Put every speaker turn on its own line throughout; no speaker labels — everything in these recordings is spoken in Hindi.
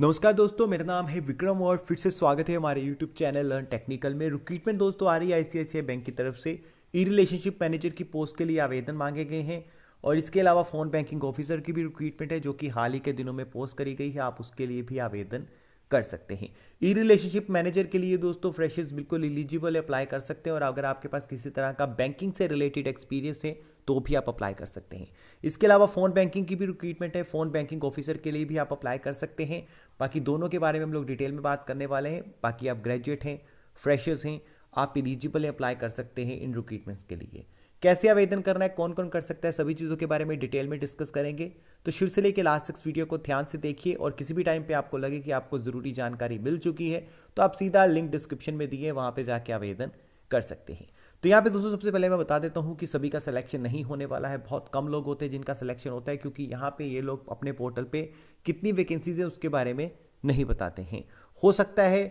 नमस्कार दोस्तों मेरा नाम है विक्रम और फिर से स्वागत है हमारे यूट्यूब चैनल लर्न टेक्निकल में रिक्रूटमेंट दोस्तों आ रही है आई बैंक की तरफ से ई रिलेशनशिप मैनेजर की पोस्ट के लिए आवेदन मांगे गए हैं और इसके अलावा फ़ोन बैंकिंग ऑफिसर की भी रिक्रूटमेंट है जो कि हाल ही के दिनों में पोस्ट करी गई है आप उसके लिए भी आवेदन कर सकते हैं ई रिलेशनशिप मैनेजर के लिए दोस्तों फ्रेशर्स बिल्कुल एलिजिबल अप्लाई कर सकते हैं और अगर आपके पास किसी तरह का बैंकिंग से रिलेटेड एक्सपीरियंस है तो भी आप अप्लाई कर सकते हैं इसके अलावा फ़ोन बैंकिंग की भी रिक्रूटमेंट है फ़ोन बैंकिंग ऑफिसर के लिए भी आप अप्लाई कर सकते हैं बाकी दोनों के बारे में हम लोग डिटेल में बात करने वाले हैं बाकी आप ग्रेजुएट हैं फ्रेशर्स हैं आप एलिजिबल हैं अप्लाई कर सकते हैं इन रिक्रूटमेंट्स के लिए कैसे आवेदन करना है कौन कौन कर सकता है सभी चीज़ों के बारे में डिटेल में डिस्कस करेंगे तो शुरू से लेकर लास्ट तक वीडियो को ध्यान से देखिए और किसी भी टाइम पे आपको लगे कि आपको ज़रूरी जानकारी मिल चुकी है तो आप सीधा लिंक डिस्क्रिप्शन में दिए वहाँ पर जाके आवेदन कर सकते हैं तो यहाँ पे दोस्तों सबसे पहले मैं बता देता हूँ कि सभी का सिलेक्शन नहीं होने वाला है बहुत कम लोग होते हैं जिनका सिलेक्शन होता है क्योंकि यहाँ पे ये लोग अपने पोर्टल पे कितनी वैकेंसीज है उसके बारे में नहीं बताते हैं हो सकता है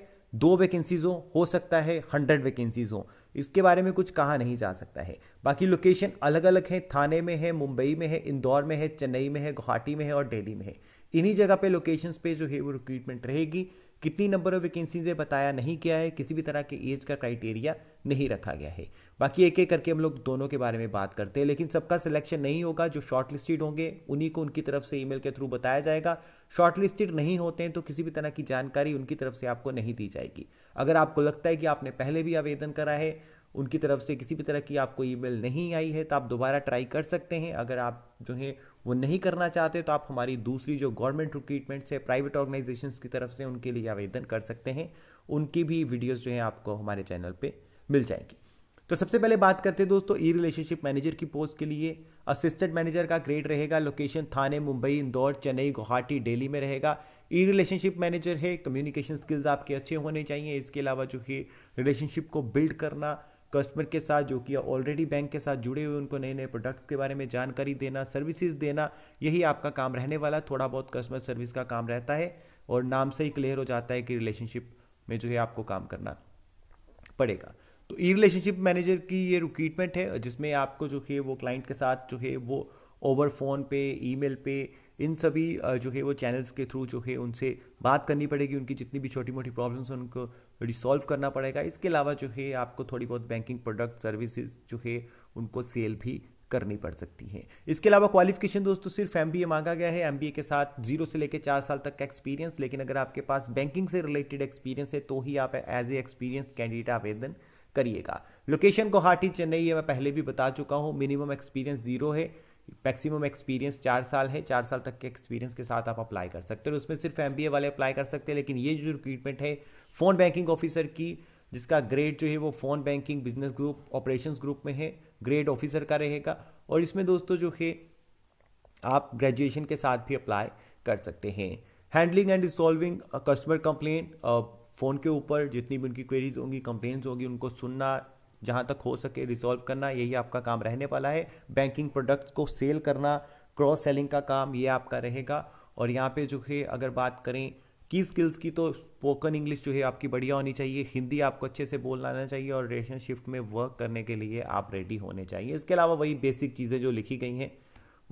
दो वैकेंसीज हो हो सकता है हंड्रेड वैकेंसीज हो इसके बारे में कुछ कहा नहीं जा सकता है बाकी लोकेशन अलग अलग है थाने में है मुंबई में है इंदौर में है चेन्नई में है गुवाहाटी में है और दिल्ली में है इन्हीं जगह पे लोकेशन पे जो है वो रिक्रूटमेंट रहेगी कितनी नंबर ऑफ वैकेंसीज है बताया नहीं किया है किसी भी तरह के एज का क्राइटेरिया नहीं रखा गया है बाकी एक एक करके हम लोग दोनों के बारे में बात करते हैं लेकिन सबका सिलेक्शन नहीं होगा जो शॉर्ट लिस्टेड होंगे उन्हीं को उनकी तरफ से ईमेल के थ्रू बताया जाएगा शॉर्ट नहीं होते हैं तो किसी भी तरह की जानकारी उनकी तरफ से आपको नहीं दी जाएगी अगर आपको लगता है कि आपने पहले भी आवेदन करा है उनकी तरफ से किसी भी तरह की आपको ईमेल नहीं आई है तो आप दोबारा ट्राई कर सकते हैं अगर आप जो है वो नहीं करना चाहते तो आप हमारी दूसरी जो गवर्नमेंट रिक्रूटमेंट्स है प्राइवेट ऑर्गेनाइजेशन की तरफ से उनके लिए आवेदन कर सकते हैं उनकी भी वीडियोज़ जो है आपको हमारे चैनल पर मिल जाएगी तो सबसे पहले बात करते हैं दोस्तों ई रिलेशनशिप मैनेजर की पोस्ट के लिए असिस्टेंट मैनेजर का ग्रेड रहेगा लोकेशन थाने मुंबई इंदौर चेन्नई गुवाहाटी दिल्ली में रहेगा ई रिलेशनशिप मैनेजर है कम्युनिकेशन स्किल्स आपके अच्छे होने चाहिए इसके अलावा जो है रिलेशनशिप को बिल्ड करना कस्टमर के साथ जो कि ऑलरेडी बैंक के साथ जुड़े हुए उनको नए नए प्रोडक्ट्स के बारे में जानकारी देना सर्विसेज देना यही आपका काम रहने वाला थोड़ा बहुत कस्टमर सर्विस का काम रहता है और नाम से ही क्लियर हो जाता है कि रिलेशनशिप में जो है आपको काम करना पड़ेगा तो ई रिलेशनशिप मैनेजर की ये रिक्रूटमेंट है जिसमें आपको जो है वो क्लाइंट के साथ जो है वो ओवर फोन पे ईमेल पे इन सभी जो है वो चैनल्स के थ्रू जो है उनसे बात करनी पड़ेगी उनकी जितनी भी छोटी मोटी प्रॉब्लम्स हैं उनको रिसॉल्व करना पड़ेगा इसके अलावा जो है आपको थोड़ी बहुत बैंकिंग प्रोडक्ट सर्विसेज जो है उनको सेल भी करनी पड़ सकती है इसके अलावा क्वालिफिकेशन दोस्तों सिर्फ एम मांगा गया है एम के साथ जीरो से लेकर चार साल तक का एक्सपीरियंस लेकिन अगर आपके पास बैंकिंग से रिलेटेड एक्सपीरियंस है तो ही आप एज ए एक्सपीरियंस कैंडिडेट आवेदन करिएगा लोकेशन गुवाहाटी चेन्नई है मैं पहले भी बता चुका हूँ मिनिमम एक्सपीरियंस जीरो है मैक्सिमम एक्सपीरियंस चार साल है चार साल तक के एक्सपीरियंस के साथ आप अप्लाई कर सकते हैं उसमें सिर्फ एम वाले अप्लाई कर सकते हैं लेकिन ये जो रिक्रूटमेंट है फ़ोन बैंकिंग ऑफिसर की जिसका ग्रेड जो है वो phone banking business group operation group में है ग्रेड ऑफिसर का रहेगा और इसमें दोस्तों जो है आप ग्रेजुएशन के साथ भी अप्लाई कर सकते हैं handling and solving customer complaint phone के ऊपर जितनी भी उनकी क्वेरीज होंगी कंप्लेन होंगी उनको सुनना जहाँ तक हो सके रिजॉल्व करना यही आपका काम रहने वाला है बैंकिंग प्रोडक्ट को सेल करना क्रॉस सेलिंग का काम ये आपका रहेगा और यहाँ पे जो है अगर बात करें की स्किल्स की तो स्पोकन इंग्लिश जो है आपकी बढ़िया होनी चाहिए हिंदी आपको अच्छे से बोलना आना चाहिए और रेशन शिफ्ट में वर्क करने के लिए आप रेडी होने चाहिए इसके अलावा वही बेसिक चीज़ें जो लिखी गई हैं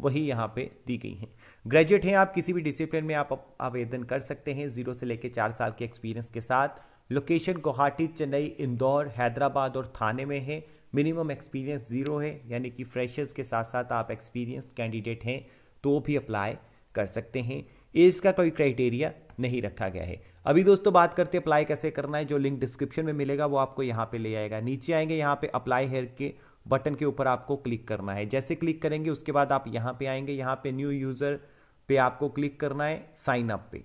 वही यहाँ पे दी गई हैं ग्रेजुएट हैं आप किसी भी डिसिप्लिन में आप आवेदन कर सकते हैं जीरो से लेकर चार साल के एक्सपीरियंस के साथ लोकेशन गुवाहाटी चेन्नई इंदौर हैदराबाद और थाने में है मिनिमम एक्सपीरियंस ज़ीरो है यानी कि फ्रेशर्स के साथ साथ आप एक्सपीरियंस कैंडिडेट हैं तो भी अप्लाई कर सकते हैं एज का कोई क्राइटेरिया नहीं रखा गया है अभी दोस्तों बात करते हैं अप्लाई कैसे करना है जो लिंक डिस्क्रिप्शन में मिलेगा वो आपको यहाँ पे ले आएगा नीचे आएंगे यहाँ पे अप्लाई हेयर के बटन के ऊपर आपको क्लिक करना है जैसे क्लिक करेंगे उसके बाद आप यहाँ पे आएंगे यहाँ पे न्यू यूज़र पे आपको क्लिक करना है साइन अप पे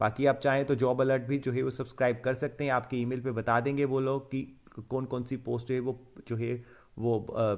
बाकी आप चाहें तो जॉब अलर्ट भी जो है वो सब्सक्राइब कर सकते हैं आपके ईमेल पे बता देंगे वो लोग कि कौन कौन सी पोस्ट है वो जो है वो आ,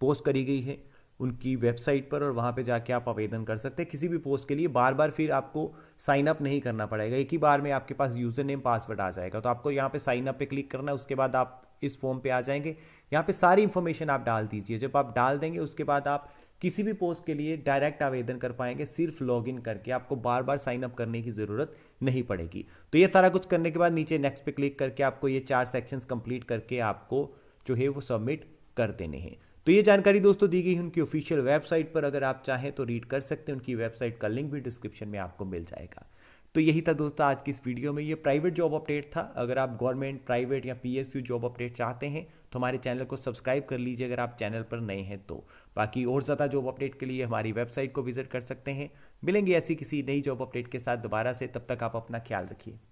पोस्ट करी गई है उनकी वेबसाइट पर और वहाँ पे जाके आप आवेदन कर सकते हैं किसी भी पोस्ट के लिए बार बार फिर आपको साइन अप नहीं करना पड़ेगा एक ही बार में आपके पास यूज़र नेम पासवर्ड आ जाएगा तो आपको यहाँ पे साइन अप पे क्लिक करना है उसके बाद आप इस फॉर्म पे आ जाएंगे यहाँ पे सारी इन्फॉर्मेशन आप डाल दीजिए जब आप डाल देंगे उसके बाद आप किसी भी पोस्ट के लिए डायरेक्ट आवेदन कर पाएंगे सिर्फ लॉगिन करके आपको बार बार साइन अप करने की ज़रूरत नहीं पड़ेगी तो ये सारा कुछ करने के बाद नीचे नेक्स्ट पे क्लिक करके आपको ये चार सेक्शंस कंप्लीट करके आपको जो है वो सबमिट कर देने हैं तो ये जानकारी दोस्तों दी गई है उनकी ऑफिशियल वेबसाइट पर अगर आप चाहें तो रीड कर सकते हैं उनकी वेबसाइट का लिंक भी डिस्क्रिप्शन में आपको मिल जाएगा तो यही था दोस्तों आज की इस वीडियो में ये प्राइवेट जॉब अपडेट था अगर आप गवर्नमेंट प्राइवेट या पीएसयू जॉब अपडेट चाहते हैं तो हमारे चैनल को सब्सक्राइब कर लीजिए अगर आप चैनल पर नए हैं तो बाकी और ज़्यादा जॉब अपडेट के लिए हमारी वेबसाइट को विजिट कर सकते हैं मिलेंगे ऐसी किसी नई जॉब अपडेट के साथ दोबारा से तब तक आप अपना ख्याल रखिए